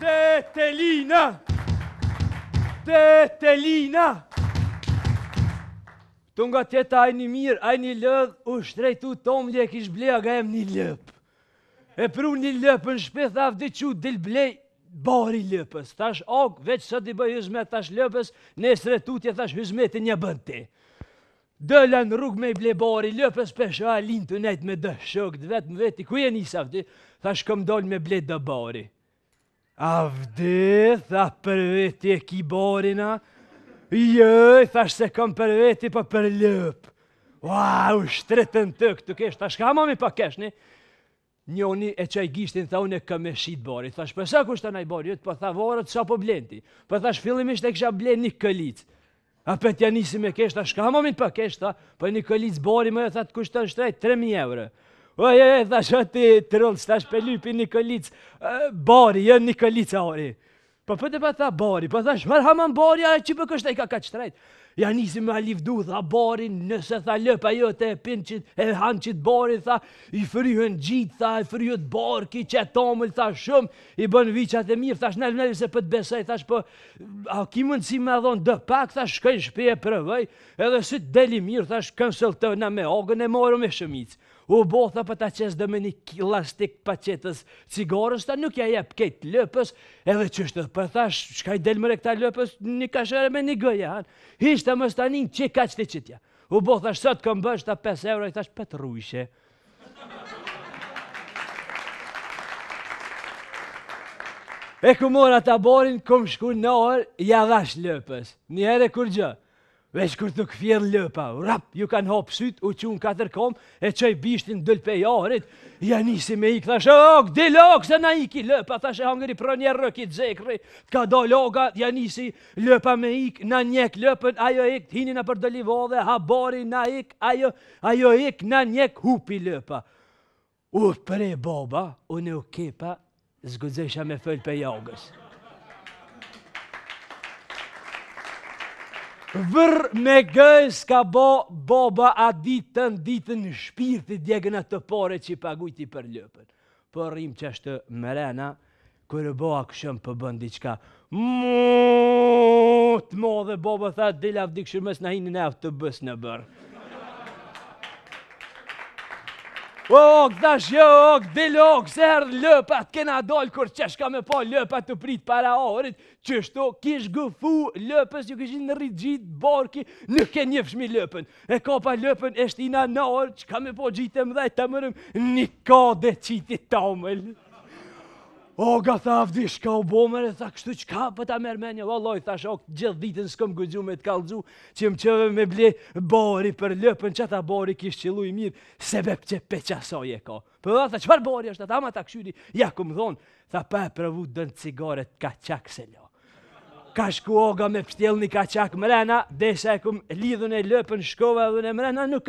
Detelina! Detelina! Të nga tjeta a një mirë, a një lëdhë, u shtrejtu tom li e kish blej, aga em një lëpë. E pru një lëpë në shpeth a vdi që dil blej, bari lëpës. Thash, ok, veç sot i bëj hizmet, thash lëpës, ne sretu tje, thash hizmet i një bëndi, Dëllë në rrug me i ble bari lëpës, për a linë të nejtë me dë shëkët, vetë më veti, ku e një sa vdi, thash kom dollë me ble dë bari. Avde, tha për veti e kiborina. Jëj, jo, thash se kam për veti, pa po për lëp. Ua, u shtretën të këtu kesh, thash ka mami pa po kesh, ni? Njoni e qaj gishtin, tha unë e këm e shit bari. Thash, për sa kushtë anaj bari, jëtë, jo, për po tha vorët, sa po blenti. Pa thash, fillimisht e kësha blenë një këllic. A për t'ja nisi me kesh, thash ka mami pa kesh, tha, për një bari, më e thatë kushtën shtrejt, 3.000 eurë. Oje, e, dha shati trull, sta shpelypi Nikolic, e, bari, jë Nikolic ari. Po për po, të pa tha bari, po thash, mërë haman bari, a që për po kështë e ka ka që trajt. Ja nisi me alivdu, dha bari, nëse tha lëp, a jo të e pinë qit, e hanë qitë bari, tha, i fryhën gjitë, tha, i fryhët bari, ki që tomëll, tha, shumë, i bën vichat e mirë, thash, nëllë, nëllë, se për po të besaj, thash, po, a ki mundë si me adhonë, dë pak, thash, shkën shpje e përëvej, edhe si të deli mirë, thash, konsultëna me agën e marë e shëmicë u botha për ta qesë dhe me një kilastik pacetës cigarës, ta nuk ja jep këtë lëpës, edhe që është dhe për thash, i delë mëre këta lëpës, një kashere me një gëja, hanë, hishtë të më stanin që ka qëti qëtja. U botha sot këm bësh ta 5 euro, i thash pëtë rrujshe. E ku mora ta borin, kom shku në orë, ja dhash lëpës, një ere kur gjë. Vesh kërë të këfjen lëpa, rap, ju kanë hopë sytë, u që unë katër komë, e që i bishtin dëllë pe jarit, janë nisi me ik, thashe, ok, di lok, se na iki lëpa, thashe, hangëri pro një rëki të zekri, ka do loga, janë nisi lëpa me ik, na njekë lëpën, ajo ik, hini në përdëli vodhe, habari na ik, ajo, ajo ik, na njekë, hupi lëpa. U pre baba, unë u kepa, zgudzesha me fëllë pe jagës Vërë me gëjës ka bo boba a ditën, ditën shpirti djegën e të pare që i pagujti për ljëpën. Për po rrim që është mërena, kërë bo a këshëm për bëndi qka, muuuut, mo dhe boba tha, dhe lafdi këshërmës në hinë në aftë të bës në bërë. O, këta shjo, o, këtë dhe lë, o, këtë lëpat, kur që shka me po lëpat të pritë para orit, që kish gëfu lëpës, ju këshin në rritë gjitë borki, nuk ke një fshmi lëpën, e ka pa lëpën, eshtë ina në orë, që ka me po gjitë më dhe të mërëm, një kode qiti tomëllë. O, ka tha, avdi, shka u bomer, e tha, kështu, qka për ta mermenja, o, loj, tha, shok, gjithë ditën së këmë gëgju me të kalëgju, që më qëve me ble, bori për lëpën, që ta bori kishë qilu i mirë, se bep që peqa e ka. Për dhe, tha, qëfar bori është, tha, ma ta këshyri, ja, ku më dhonë, tha, pa e pravu dënë cigaret ka qak se lo. Ka shku oga me pështjel një ka qak mrena, dhe se e ku lidhën e lëpën, shkove dhe në mrena, nuk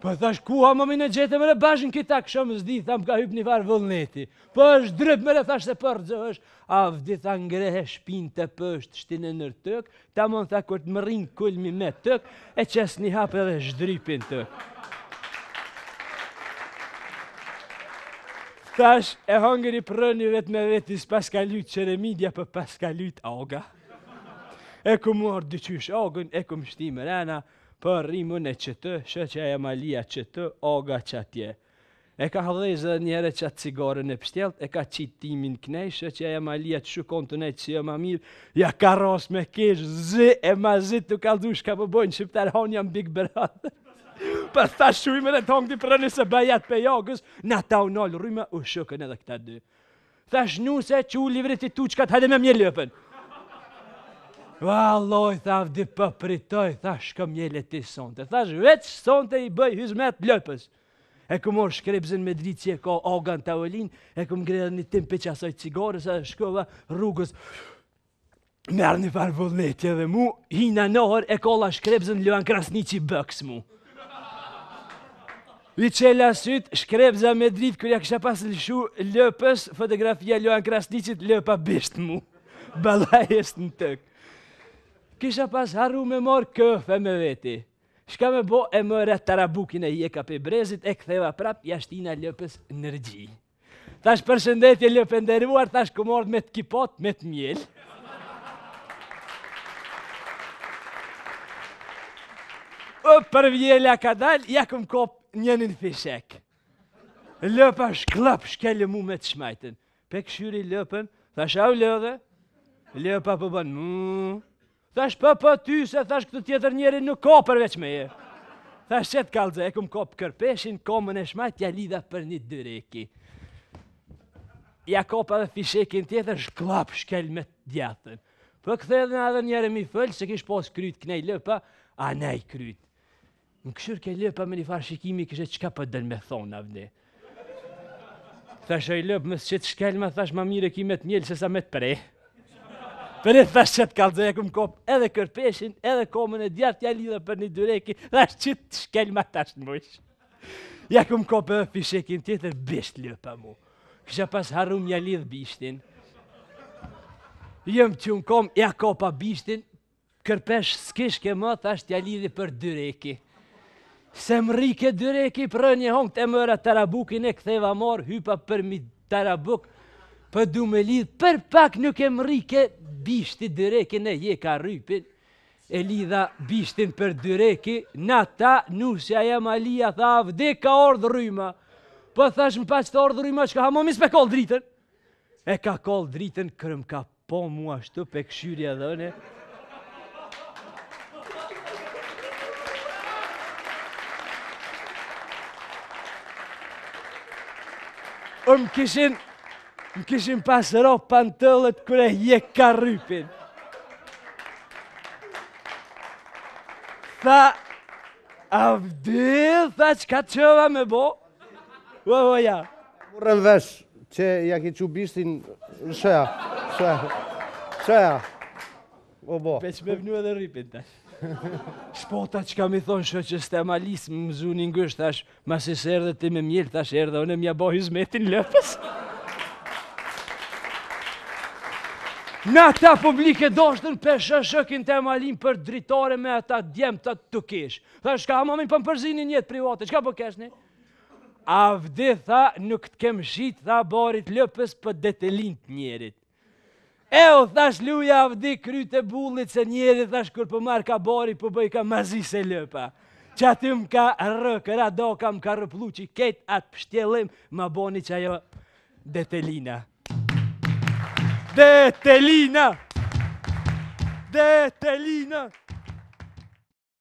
Po thash ku ha më në gjete më në bashin këta këshëm zdi tham ka hyp një var vullneti. Po është drejt më thash se për është, a vdi ta ngrehe shpinë të pështë shtinë në nërtëk, ta mund tha kur të mrin kulmi me tëk e çesni hap edhe zhdripin të. Thash e hëngëri prëni vet me vetis pas ka lut për po pas lut aga. E ku mu dyqysh agën, e ku më shtimë për rrimën e qëtë, shë që e malia qëtë, oga që atje. E ka hëdhez dhe njëre që atë cigare në pështjelt, e ka qitë timin kënej, shë që e malia që shukon të nejtë që e ma mirë, ja ka rras me kesh, zë e ma zë të kaldush, ka përbojnë, po që pëtër honë jam big berat. për të shumën e tongë të prënë se bajat për jagës, na ta unalë rrëma u shukën edhe këta dy. Thash nuse që u livrit i tuqka të me mjë lëpën. Valoj, tha, vdi pëpritoj, po tha, shkëm një leti sonte. Tha, veç sonte i bëj hizmet lëpës. E ku morë shkrepëzën me dritë që e ka ogan të olin, e më gredhe një tim për qasaj cigore, sa shkëva rrugës, merë një farë vëlletje dhe mu, hina në orë e kolla shkrepëzën lëvan krasni që i bëks mu. I qela sytë, shkrepëza me dritë, kërja kësha pas lëshu lëpës, fotografia lëvan krasni që i lëpa mu. Balajes në tëkë kisha pas harru me marë këfe me veti. Shka me bo e mërë të rabukin e jeka pe brezit, e këtheva prap, jashtina lëpës në rëgji. Thash përshëndetje lëpë e ndërruar, thash ku mërë me të kipot, me të mjelë. O, për vjela ka dalë, ja këm kopë njënin fishek. Lëpë është shkele mu me të shmajten. Pe këshyri lëpën, thash au lëdhe, lëpë apë po bënë, Thash, për për ty, se thash, këtë tjetër njeri nuk ka përveç me e. Thash, që të kalëzë, e këm ka për kërpeshin, komën e shmajt, ja lidha për një dyreki. Ja ka për dhe fishekin tjetër, shklap, shkel me të djathën. Për këtë edhe në adhe njerë mi fëllë, se kish pos kryt kënej lëpa, a i kryt. Në këshur ke lëpa me një farë shikimi, kështë qka për po dënë me thonë, avne. Thash, oj lëpë, që të shkel, më thash, më mire ki me të mjëllë, se sa me të Për e thasht që të kalzën e këmë kopë edhe kërpeshin, edhe komën e djartë, ja lidhe për një dyreki, dhe është që të shkelë ma tash në mëjshë. Ja këmë kopë edhe pishekin të të të bështë mu. Kësha pas harru mja lidhë bishtin. Jëmë që në komë, ja kopa bishtin, kërpesh s'kish ke më, dhe është ja lidhe për dyreki. Se më rike dyreki, për një hongë të mëra tarabukin e ktheva marë, hypa për mi tarabuk, për po du me lidhë, për pak nuk e më rike bishti dyreki në je ka rypin, e lidha bishtin për dyreki, në ta nusja e malia tha avde ka ordë rryma, për po thash më pas të ordë ryma, shka ha më mispe kol dritën, e ka kol dritën kërëm ka po mua ashtu për këshyria dhe në, Më Më këshim pas ropë tëllët kërë je ka rypin. Tha, avdil, tha, që ka qëva me bo? Ua, ua, ja. Më vesh, që ja ki që bistin, shëja, shëja, shëja. O bo. Peq me vnu edhe rypin, tash. Shpota që kam i thonë shë që ste ma lisë më zunin ngësht, tash, ma si se erdhe ti me mjelë, tash, erdhe, unë mja bo hizmetin lëpës. Në ata publike doshtën për shëshëkin të malin për dritore me ata djemë të të kish. Tha, shka, a mamin për përzini njëtë private, shka për po keshni? A vdi, tha, nuk të kem shqit, tha, barit lëpës për detelin të njerit. E, o, thash, luja, a vdi, kryt e bullit se njerit, thash, kur për po marë ka barit, për po bëj ka mazi se lëpa. Që aty më ka rë, këra do kam ka rëplu që i ketë atë pështjelim, më boni që ajo detelina. de Telina, De Estelina.